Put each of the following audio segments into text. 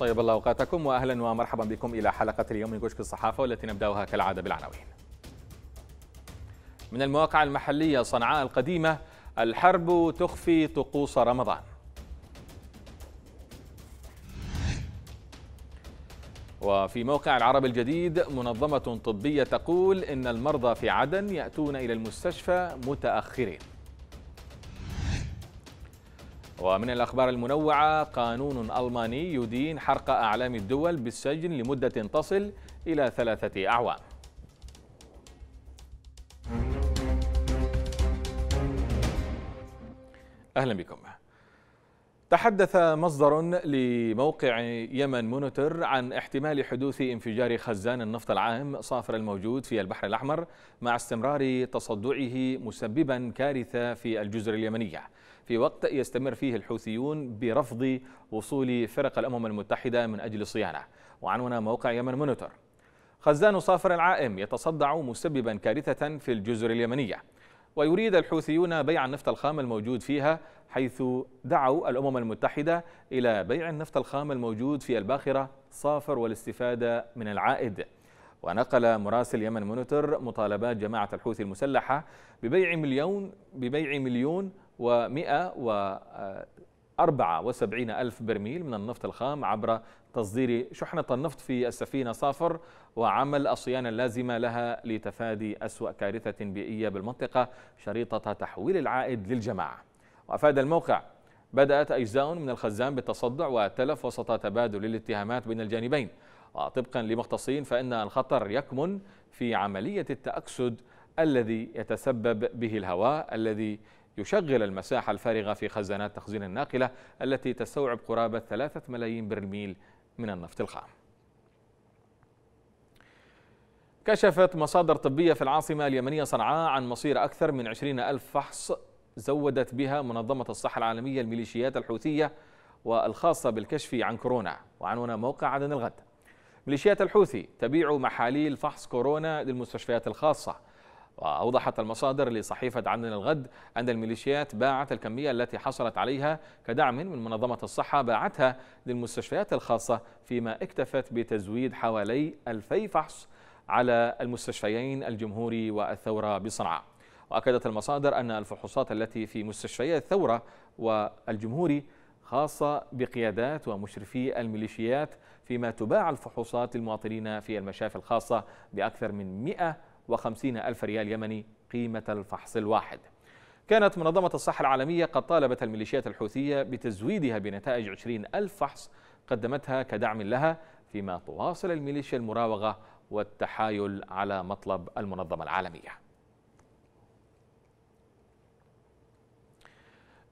طيب الله اوقاتكم واهلا ومرحبا بكم الى حلقه اليوم من كشك الصحافه والتي نبداها كالعاده بالعناوين. من المواقع المحليه صنعاء القديمه الحرب تخفي طقوس رمضان. وفي موقع العرب الجديد منظمه طبيه تقول ان المرضى في عدن ياتون الى المستشفى متاخرين. ومن الأخبار المنوعة قانون ألماني يدين حرق أعلام الدول بالسجن لمدة تصل إلى ثلاثة أعوام أهلا بكم تحدث مصدر لموقع يمن مونيتور عن احتمال حدوث انفجار خزان النفط العام صافر الموجود في البحر الأحمر مع استمرار تصدعه مسببا كارثة في الجزر اليمنية في وقت يستمر فيه الحوثيون برفض وصول فرق الأمم المتحدة من أجل صيانة وعنونا موقع يمن مونيتور خزان صافر العائم يتصدع مسببا كارثة في الجزر اليمنية ويريد الحوثيون بيع النفط الخام الموجود فيها حيث دعوا الأمم المتحدة إلى بيع النفط الخام الموجود في الباخرة صافر والاستفادة من العائد ونقل مراسل يمن مونيتور مطالبات جماعة الحوثي المسلحة ببيع مليون ببيع مليون و 74 ألف برميل من النفط الخام عبر تصدير شحنة النفط في السفينة صافر وعمل الصيانة اللازمة لها لتفادي أسوأ كارثة بيئية بالمنطقة شريطة تحويل العائد للجماعة وأفاد الموقع بدأت أجزاء من الخزان بالتصدع والتلف وسط تبادل الاتهامات بين الجانبين وطبقا لمختصين فإن الخطر يكمن في عملية التأكسد الذي يتسبب به الهواء الذي يشغل المساحة الفارغة في خزانات تخزين الناقلة التي تستوعب قرابة 3 ملايين برميل من النفط الخام كشفت مصادر طبية في العاصمة اليمنية صنعاء عن مصير أكثر من 20 ألف فحص زودت بها منظمة الصحة العالمية الميليشيات الحوثية والخاصة بالكشف عن كورونا وعنونا موقع عدن الغد ميليشيات الحوثي تبيع محاليل فحص كورونا للمستشفيات الخاصة وأوضحت المصادر لصحيفة عدن الغد أن الميليشيات باعت الكمية التي حصلت عليها كدعم من منظمة الصحة باعتها للمستشفيات الخاصة فيما اكتفت بتزويد حوالي 2000 فحص على المستشفيين الجمهوري والثورة بصنعاء وأكدت المصادر أن الفحوصات التي في مستشفيات الثورة والجمهوري خاصة بقيادات ومشرفي الميليشيات فيما تباع الفحوصات للمواطنين في المشافي الخاصة بأكثر من 150 ألف ريال يمني قيمة الفحص الواحد كانت منظمة الصحة العالمية قد طالبت الميليشيات الحوثية بتزويدها بنتائج 20 ألف فحص قدمتها كدعم لها فيما تواصل الميليشيا المراوغة والتحايل على مطلب المنظمة العالمية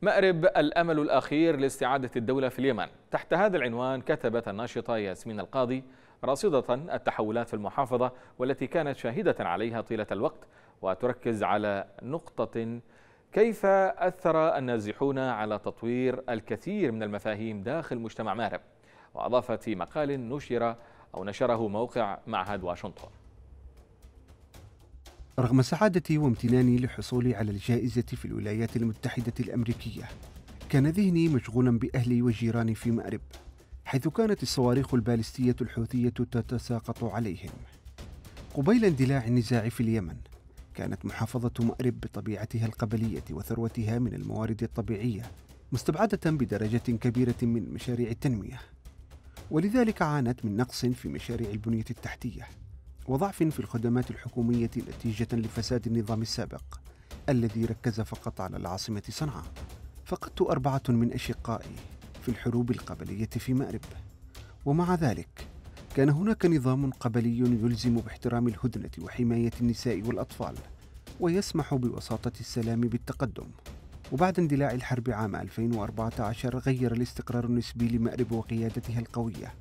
مأرب الأمل الأخير لاستعادة الدولة في اليمن تحت هذا العنوان كتبت الناشطة ياسمين القاضي راصدة التحولات في المحافظة والتي كانت شاهدة عليها طيلة الوقت وتركز على نقطة كيف أثر النازحون على تطوير الكثير من المفاهيم داخل مجتمع مأرب وأضافت في مقال نشر أو نشره موقع معهد واشنطن رغم سعادتي وامتناني لحصولي على الجائزة في الولايات المتحدة الأمريكية كان ذهني مشغولا بأهلي وجيراني في مأرب حيث كانت الصواريخ البالستية الحوثية تتساقط عليهم قبيل اندلاع النزاع في اليمن كانت محافظة مأرب بطبيعتها القبلية وثروتها من الموارد الطبيعية مستبعدة بدرجة كبيرة من مشاريع التنمية ولذلك عانت من نقص في مشاريع البنية التحتية وضعف في الخدمات الحكومية نتيجة لفساد النظام السابق الذي ركز فقط على العاصمة صنعاء فقدت أربعة من أشقائي في الحروب القبلية في مأرب ومع ذلك كان هناك نظام قبلي يلزم باحترام الهدنة وحماية النساء والأطفال ويسمح بوساطة السلام بالتقدم وبعد اندلاع الحرب عام 2014 غير الاستقرار النسبي لمأرب وقيادتها القوية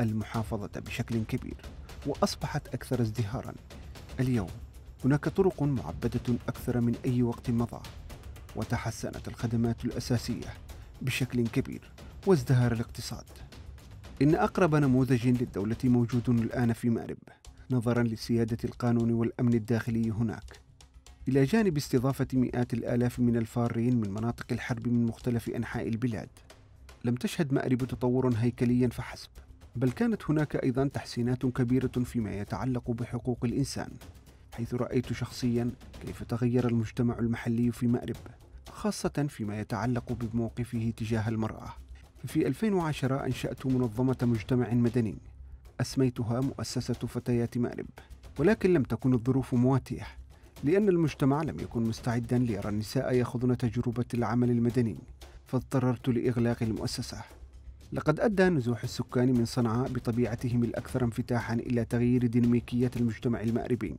المحافظة بشكل كبير وأصبحت أكثر ازدهارا اليوم هناك طرق معبدة أكثر من أي وقت مضى وتحسنت الخدمات الأساسية بشكل كبير وازدهر الاقتصاد إن أقرب نموذج للدولة موجود الآن في مأرب نظرا لسيادة القانون والأمن الداخلي هناك إلى جانب استضافة مئات الآلاف من الفارين من مناطق الحرب من مختلف أنحاء البلاد لم تشهد مأرب تطور هيكليا فحسب بل كانت هناك أيضا تحسينات كبيرة فيما يتعلق بحقوق الإنسان حيث رأيت شخصيا كيف تغير المجتمع المحلي في مأرب خاصة فيما يتعلق بموقفه تجاه المرأة في 2010 أنشأت منظمة مجتمع مدني أسميتها مؤسسة فتيات مأرب ولكن لم تكن الظروف مواتية لأن المجتمع لم يكن مستعدا ليرى النساء يخوضن تجربة العمل المدني فاضطررت لإغلاق المؤسسة لقد أدى نزوح السكان من صنعاء بطبيعتهم الأكثر انفتاحا إلى تغيير ديناميكية المجتمع المأربي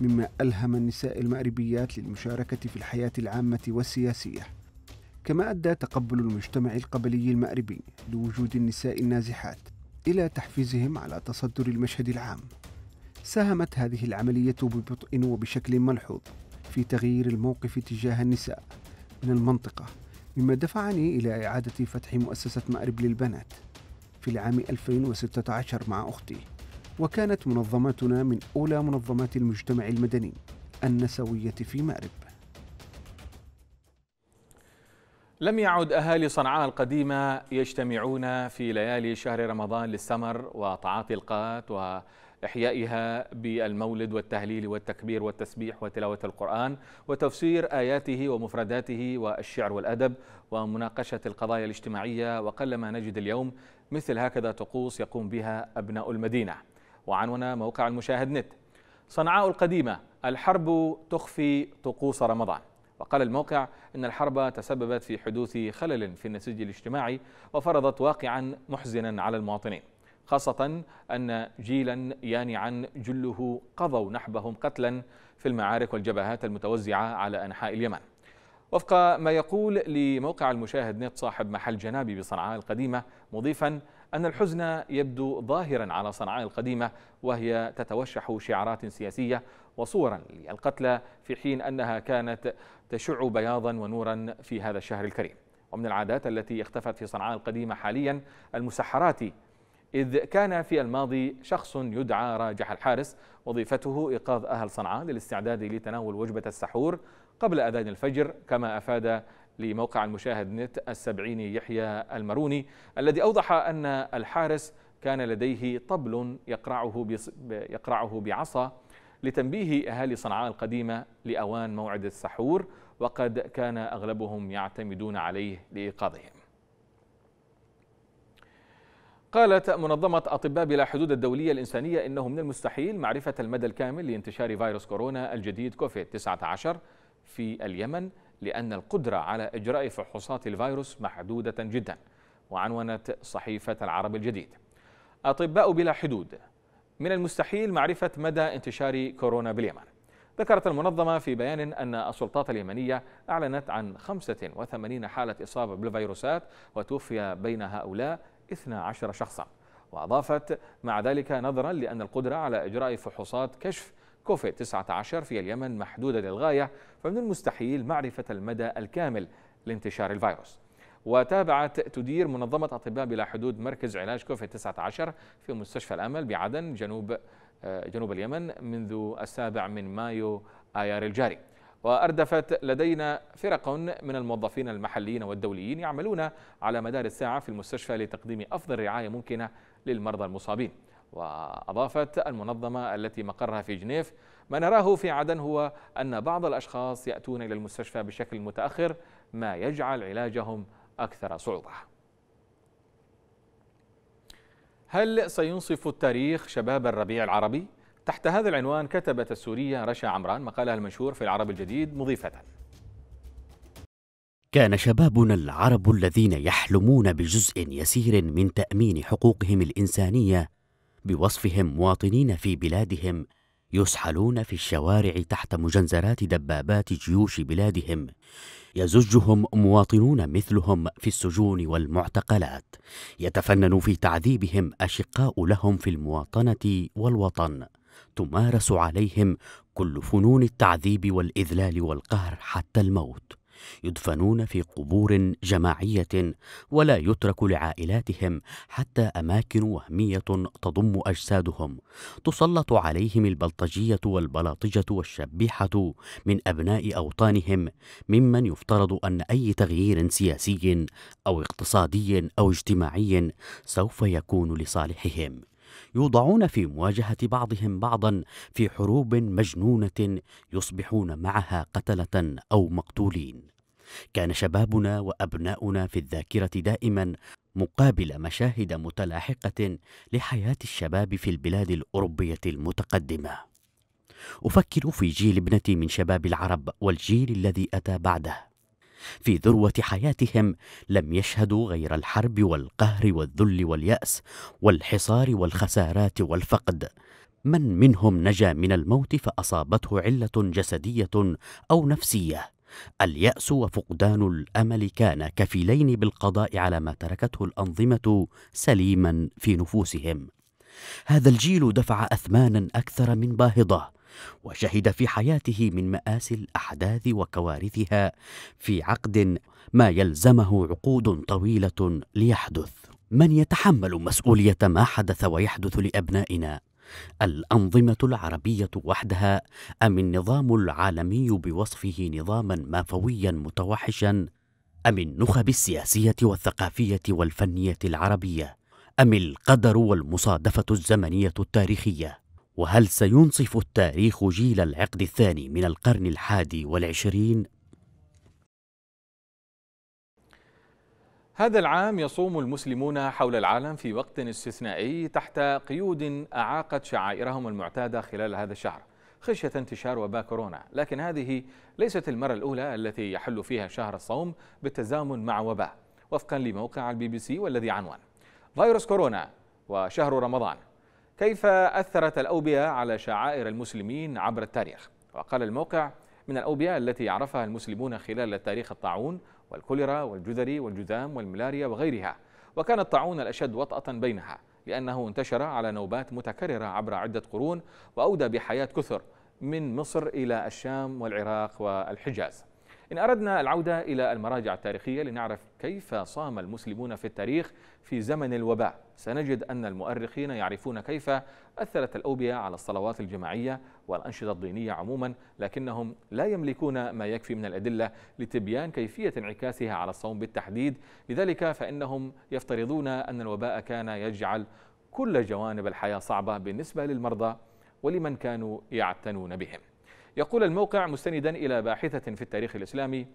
مما ألهم النساء المأربيات للمشاركة في الحياة العامة والسياسية كما أدى تقبل المجتمع القبلي المأربي لوجود النساء النازحات إلى تحفيزهم على تصدر المشهد العام ساهمت هذه العملية ببطء وبشكل ملحوظ في تغيير الموقف تجاه النساء من المنطقة مما دفعني إلى إعادة فتح مؤسسة مأرب للبنات في العام 2016 مع أختي وكانت منظمتنا من أولى منظمات المجتمع المدني النسوية في مأرب لم يعد أهالي صنعاء القديمة يجتمعون في ليالي شهر رمضان للسمر وتعاطي القات و إحيائها بالمولد والتهليل والتكبير والتسبيح وتلاوة القرآن وتفسير آياته ومفرداته والشعر والأدب ومناقشة القضايا الاجتماعية وقلما نجد اليوم مثل هكذا طقوس يقوم بها أبناء المدينة وعنونا موقع المشاهد نت صنعاء القديمة الحرب تخفي طقوس رمضان وقال الموقع إن الحرب تسببت في حدوث خلل في النسيج الاجتماعي وفرضت واقعا محزنا على المواطنين خاصة أن جيلا يانعا جله قضوا نحبهم قتلا في المعارك والجبهات المتوزعة على أنحاء اليمن وفق ما يقول لموقع المشاهد نت صاحب محل جنابي بصنعاء القديمة مضيفا أن الحزن يبدو ظاهرا على صنعاء القديمة وهي تتوشح شعارات سياسية وصورا للقتلى في حين أنها كانت تشع بياضا ونورا في هذا الشهر الكريم ومن العادات التي اختفت في صنعاء القديمة حاليا المسحرات إذ كان في الماضي شخص يدعى راجح الحارس وظيفته إيقاظ أهل صنعاء للاستعداد لتناول وجبة السحور قبل أذان الفجر كما أفاد لموقع المشاهد نت السبعيني يحيى المروني الذي أوضح أن الحارس كان لديه طبل يقرعه, يقرعه بعصا لتنبيه أهالي صنعاء القديمة لأوان موعد السحور وقد كان أغلبهم يعتمدون عليه لإيقاظهم قالت منظمة أطباء بلا حدود الدولية الإنسانية إنه من المستحيل معرفة المدى الكامل لانتشار فيروس كورونا الجديد كوفيد 19 في اليمن لأن القدرة على إجراء فحوصات الفيروس محدودة جدا وعنونت صحيفة العرب الجديد أطباء بلا حدود من المستحيل معرفة مدى انتشار كورونا باليمن ذكرت المنظمة في بيان أن السلطات اليمنية أعلنت عن 85 حالة إصابة بالفيروسات وتوفي بين هؤلاء 12 شخصا وأضافت مع ذلك نظرا لأن القدرة على إجراء فحوصات كشف كوفيد 19 في اليمن محدودة للغاية فمن المستحيل معرفة المدى الكامل لانتشار الفيروس وتابعت تدير منظمة أطباء بلا حدود مركز علاج كوفيد 19 في مستشفى الأمل بعدن جنوب آه، جنوب اليمن منذ السابع من مايو آيار الجاري وأردفت لدينا فرق من الموظفين المحليين والدوليين يعملون على مدار الساعة في المستشفى لتقديم أفضل رعاية ممكنة للمرضى المصابين وأضافت المنظمة التي مقرها في جنيف ما نراه في عدن هو أن بعض الأشخاص يأتون إلى المستشفى بشكل متأخر ما يجعل علاجهم أكثر صعوبة هل سينصف التاريخ شباب الربيع العربي؟ تحت هذا العنوان كتبت السورية رشا عمران مقالها المنشور في العرب الجديد مضيفة كان شبابنا العرب الذين يحلمون بجزء يسير من تأمين حقوقهم الإنسانية بوصفهم مواطنين في بلادهم يسحلون في الشوارع تحت مجنزرات دبابات جيوش بلادهم يزجهم مواطنون مثلهم في السجون والمعتقلات يتفنن في تعذيبهم اشقاء لهم في المواطنه والوطن تمارس عليهم كل فنون التعذيب والاذلال والقهر حتى الموت يدفنون في قبور جماعيه ولا يترك لعائلاتهم حتى اماكن وهميه تضم اجسادهم تسلط عليهم البلطجيه والبلاطجه والشبيحه من ابناء اوطانهم ممن يفترض ان اي تغيير سياسي او اقتصادي او اجتماعي سوف يكون لصالحهم يوضعون في مواجهة بعضهم بعضا في حروب مجنونة يصبحون معها قتلة أو مقتولين كان شبابنا وأبناؤنا في الذاكرة دائما مقابل مشاهد متلاحقة لحياة الشباب في البلاد الأوروبية المتقدمة أفكر في جيل ابنتي من شباب العرب والجيل الذي أتى بعده في ذروه حياتهم لم يشهدوا غير الحرب والقهر والذل والياس والحصار والخسارات والفقد من منهم نجا من الموت فاصابته عله جسديه او نفسيه الياس وفقدان الامل كان كفيلين بالقضاء على ما تركته الانظمه سليما في نفوسهم هذا الجيل دفع اثمانا اكثر من باهظه وشهد في حياته من مآسي الأحداث وكوارثها في عقد ما يلزمه عقود طويلة ليحدث من يتحمل مسؤولية ما حدث ويحدث لأبنائنا؟ الأنظمة العربية وحدها أم النظام العالمي بوصفه نظاما مافويا متوحشا أم النخب السياسية والثقافية والفنية العربية أم القدر والمصادفة الزمنية التاريخية وهل سينصف التاريخ جيل العقد الثاني من القرن الحادي والعشرين؟ هذا العام يصوم المسلمون حول العالم في وقت استثنائي تحت قيود أعاقت شعائرهم المعتادة خلال هذا الشهر خشية انتشار وباء كورونا لكن هذه ليست المرة الأولى التي يحل فيها شهر الصوم بالتزامن مع وباء وفقا لموقع البي بي سي والذي عنوان فيروس كورونا وشهر رمضان كيف أثرت الأوبية على شعائر المسلمين عبر التاريخ وقال الموقع من الأوبية التي عرفها المسلمون خلال التاريخ الطاعون والكوليرا والجذري والجذام والملاريا وغيرها وكان الطاعون الأشد وطأة بينها لأنه انتشر على نوبات متكررة عبر عدة قرون وأودى بحياة كثر من مصر إلى الشام والعراق والحجاز إن أردنا العودة إلى المراجع التاريخية لنعرف كيف صام المسلمون في التاريخ في زمن الوباء سنجد أن المؤرخين يعرفون كيف أثرت الأوبية على الصلوات الجماعية والأنشطة الدينية عموما لكنهم لا يملكون ما يكفي من الأدلة لتبيان كيفية انعكاسها على الصوم بالتحديد لذلك فإنهم يفترضون أن الوباء كان يجعل كل جوانب الحياة صعبة بالنسبة للمرضى ولمن كانوا يعتنون بهم يقول الموقع مستندا إلى باحثة في التاريخ الإسلامي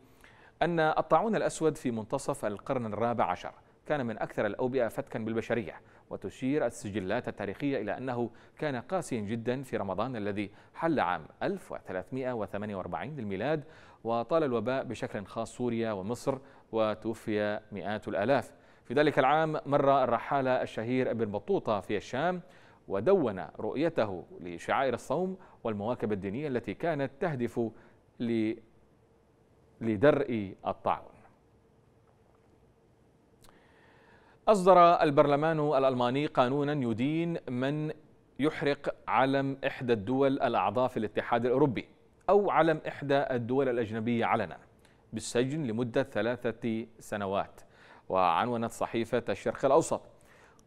أن الطاعون الأسود في منتصف القرن الرابع عشر كان من أكثر الأوبئة فتكا بالبشرية وتشير السجلات التاريخية إلى أنه كان قاسيا جدا في رمضان الذي حل عام 1348 للميلاد وطال الوباء بشكل خاص سوريا ومصر وتوفي مئات الآلاف في ذلك العام مر الرحالة الشهير ابن بطوطة في الشام ودون رؤيته لشعائر الصوم والمواكب الدينية التي كانت تهدف لدرء الطاعون أصدر البرلمان الألماني قانونا يدين من يحرق علم إحدى الدول الأعضاء في الاتحاد الأوروبي أو علم إحدى الدول الأجنبية علنا بالسجن لمدة ثلاثة سنوات وعنونت صحيفة الشرق الأوسط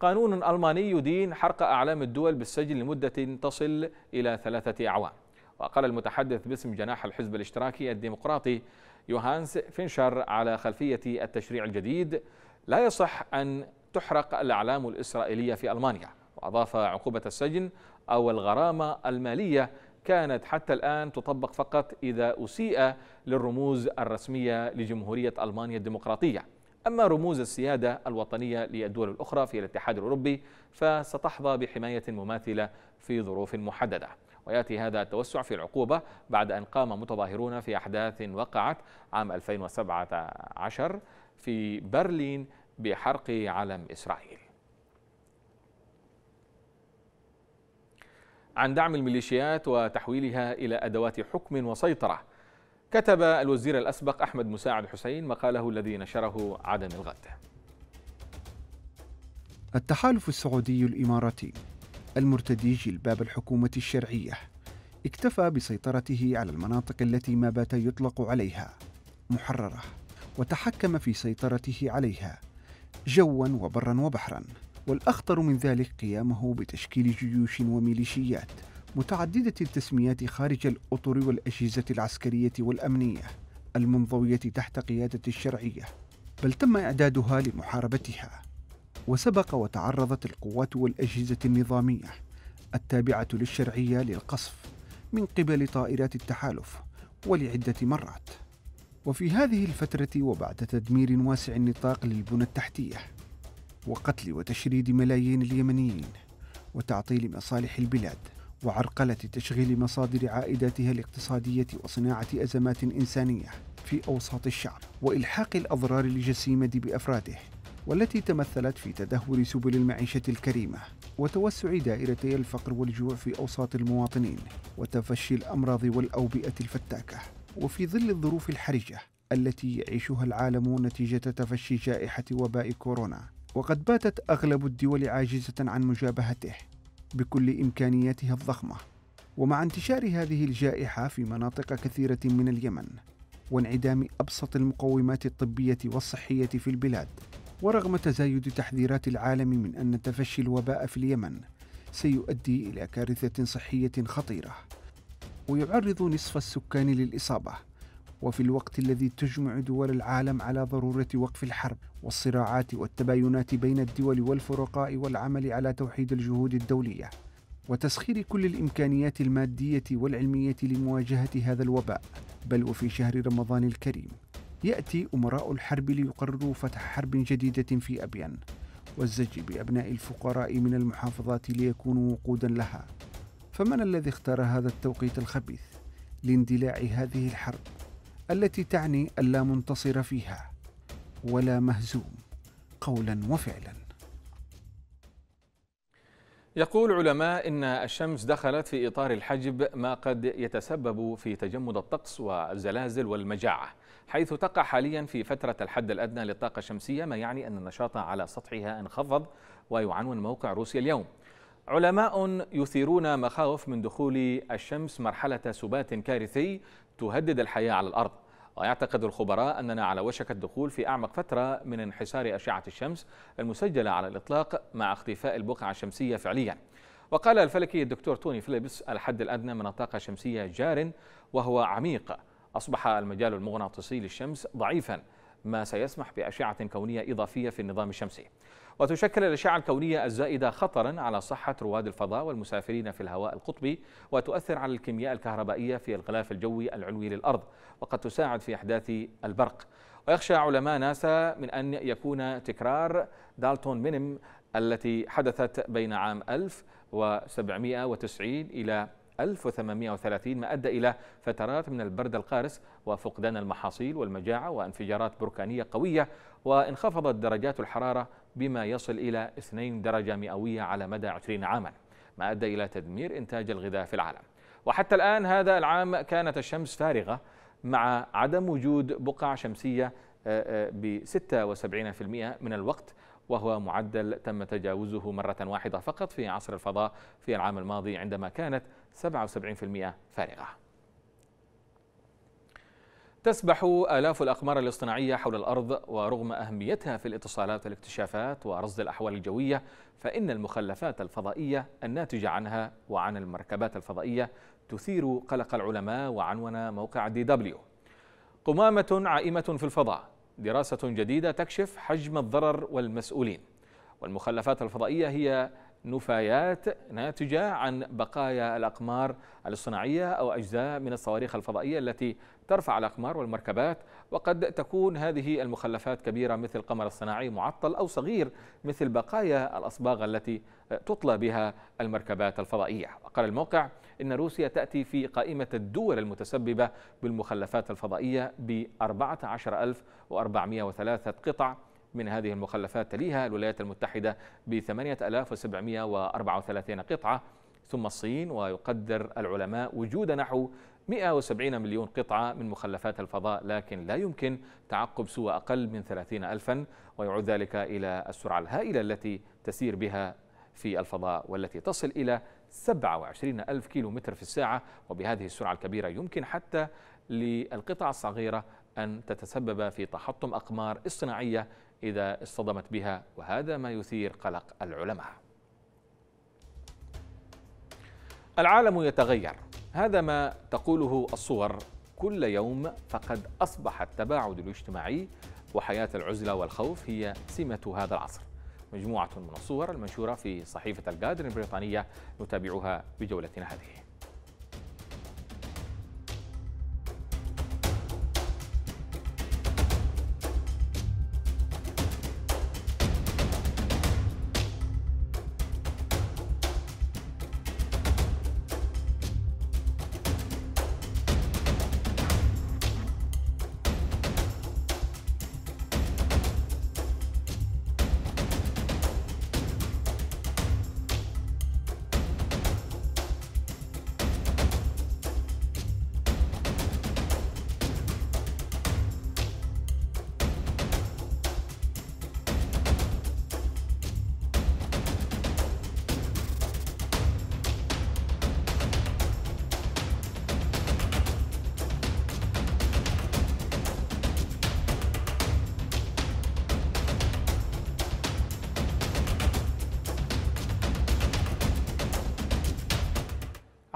قانون ألماني يدين حرق أعلام الدول بالسجن لمدة تصل إلى ثلاثة أعوام وقال المتحدث باسم جناح الحزب الاشتراكي الديمقراطي يوهانس فينشر على خلفية التشريع الجديد لا يصح أن تحرق الأعلام الإسرائيلية في ألمانيا وأضاف عقوبة السجن أو الغرامة المالية كانت حتى الآن تطبق فقط إذا أسيء للرموز الرسمية لجمهورية ألمانيا الديمقراطية أما رموز السيادة الوطنية للدول الأخرى في الاتحاد الأوروبي فستحظى بحماية مماثلة في ظروف محددة ويأتي هذا التوسع في العقوبة بعد أن قام متظاهرون في أحداث وقعت عام 2017 في برلين بحرق علم إسرائيل عن دعم الميليشيات وتحويلها إلى أدوات حكم وسيطرة كتب الوزير الأسبق أحمد مساعد حسين مقاله الذي نشره عدن الغد التحالف السعودي الإماراتي المرتدي جلباب الحكومة الشرعية اكتفى بسيطرته على المناطق التي ما بات يطلق عليها محررة وتحكم في سيطرته عليها جوا وبرا وبحرا والأخطر من ذلك قيامه بتشكيل جيوش وميليشيات متعددة التسميات خارج الأطر والأجهزة العسكرية والأمنية المنضوية تحت قيادة الشرعية بل تم إعدادها لمحاربتها وسبق وتعرضت القوات والأجهزة النظامية التابعة للشرعية للقصف من قبل طائرات التحالف ولعدة مرات وفي هذه الفترة وبعد تدمير واسع النطاق للبنى التحتية وقتل وتشريد ملايين اليمنيين وتعطيل مصالح البلاد وعرقلة تشغيل مصادر عائداتها الاقتصادية وصناعة أزمات إنسانية في أوساط الشعب وإلحاق الأضرار الجسيمة بأفراده والتي تمثلت في تدهور سبل المعيشة الكريمة وتوسع دائرتي الفقر والجوع في أوساط المواطنين وتفشي الأمراض والأوبئة الفتاكة وفي ظل الظروف الحرجة التي يعيشها العالم نتيجة تفشي جائحة وباء كورونا وقد باتت أغلب الدول عاجزة عن مجابهته بكل إمكانياتها الضخمة ومع انتشار هذه الجائحة في مناطق كثيرة من اليمن وانعدام أبسط المقومات الطبية والصحية في البلاد ورغم تزايد تحذيرات العالم من أن تفشي الوباء في اليمن سيؤدي إلى كارثة صحية خطيرة ويعرض نصف السكان للإصابة وفي الوقت الذي تجمع دول العالم على ضروره وقف الحرب والصراعات والتباينات بين الدول والفرقاء والعمل على توحيد الجهود الدوليه وتسخير كل الامكانيات الماديه والعلميه لمواجهه هذا الوباء بل وفي شهر رمضان الكريم ياتي امراء الحرب ليقرروا فتح حرب جديده في ابين والزج بابناء الفقراء من المحافظات ليكونوا وقودا لها فمن الذي اختار هذا التوقيت الخبيث لاندلاع هذه الحرب التي تعني ألا منتصر فيها ولا مهزوم قولا وفعلا يقول علماء إن الشمس دخلت في إطار الحجب ما قد يتسبب في تجمد الطقس والزلازل والمجاعة حيث تقع حاليا في فترة الحد الأدنى للطاقة الشمسية ما يعني أن النشاط على سطحها انخفض ويعنون موقع روسيا اليوم علماء يثيرون مخاوف من دخول الشمس مرحلة سبات كارثي تهدد الحياة على الأرض ويعتقد الخبراء أننا على وشك الدخول في أعمق فترة من انحسار أشعة الشمس المسجلة على الإطلاق مع اختفاء البقعة الشمسية فعليا وقال الفلكي الدكتور توني فيليبس الحد الأدنى من الطاقة الشمسية جار وهو عميق أصبح المجال المغناطيسي للشمس ضعيفا ما سيسمح بأشعة كونية إضافية في النظام الشمسي وتشكل الأشعة الكونية الزائدة خطرا على صحة رواد الفضاء والمسافرين في الهواء القطبي وتؤثر على الكيمياء الكهربائية في الغلاف الجوي العلوي للأرض وقد تساعد في أحداث البرق ويخشى علماء ناسا من أن يكون تكرار دالتون مينيم التي حدثت بين عام 1790 إلى 1830 ما أدى إلى فترات من البرد القارس وفقدان المحاصيل والمجاعة وانفجارات بركانية قوية وانخفضت درجات الحرارة بما يصل إلى 2 درجة مئوية على مدى 20 عاما ما أدى إلى تدمير إنتاج الغذاء في العالم وحتى الآن هذا العام كانت الشمس فارغة مع عدم وجود بقع شمسية آه، آه، ب 76% من الوقت وهو معدل تم تجاوزه مرة واحدة فقط في عصر الفضاء في العام الماضي عندما كانت 77% فارغة تسبح آلاف الأقمار الاصطناعية حول الأرض ورغم أهميتها في الاتصالات والاكتشافات ورصد الأحوال الجوية فإن المخلفات الفضائية الناتجة عنها وعن المركبات الفضائية تثير قلق العلماء وعنون موقع دي دبليو قمامة عائمة في الفضاء دراسة جديدة تكشف حجم الضرر والمسؤولين والمخلفات الفضائية هي نفايات ناتجة عن بقايا الأقمار الصناعية أو أجزاء من الصواريخ الفضائية التي ترفع الأقمار والمركبات وقد تكون هذه المخلفات كبيرة مثل القمر الصناعي معطل أو صغير مثل بقايا الأصباغ التي تطلى بها المركبات الفضائية وقال الموقع إن روسيا تأتي في قائمة الدول المتسببة بالمخلفات الفضائية ب 14403 قطع من هذه المخلفات تليها الولايات المتحدة ب 8734 قطعة ثم الصين ويقدر العلماء وجود نحو 170 مليون قطعة من مخلفات الفضاء لكن لا يمكن تعقب سوى أقل من 30 ألفا ويعود ذلك إلى السرعة الهائلة التي تسير بها في الفضاء والتي تصل إلى 27 ألف كيلو متر في الساعة وبهذه السرعة الكبيرة يمكن حتى للقطع الصغيرة أن تتسبب في تحطم أقمار اصطناعية إذا اصطدمت بها وهذا ما يثير قلق العلماء العالم يتغير هذا ما تقوله الصور كل يوم فقد أصبح التباعد الاجتماعي وحياة العزلة والخوف هي سمة هذا العصر مجموعة من الصور المنشورة في صحيفة الجادر البريطانية نتابعها بجولتنا هذه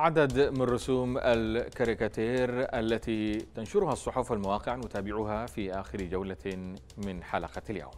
عدد من رسوم الكاريكاتير التي تنشرها الصحف والمواقع نتابعها في آخر جولة من حلقة اليوم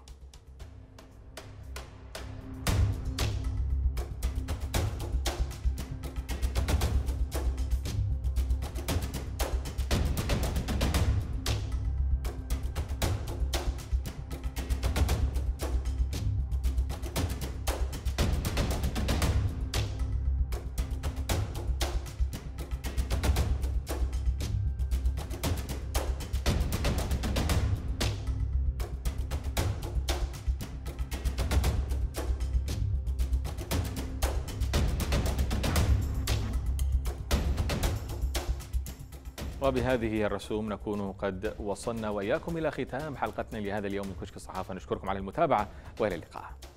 وبهذه الرسوم نكون قد وصلنا وإياكم إلى ختام حلقتنا لهذا اليوم من كشك الصحافة نشكركم على المتابعة وإلى اللقاء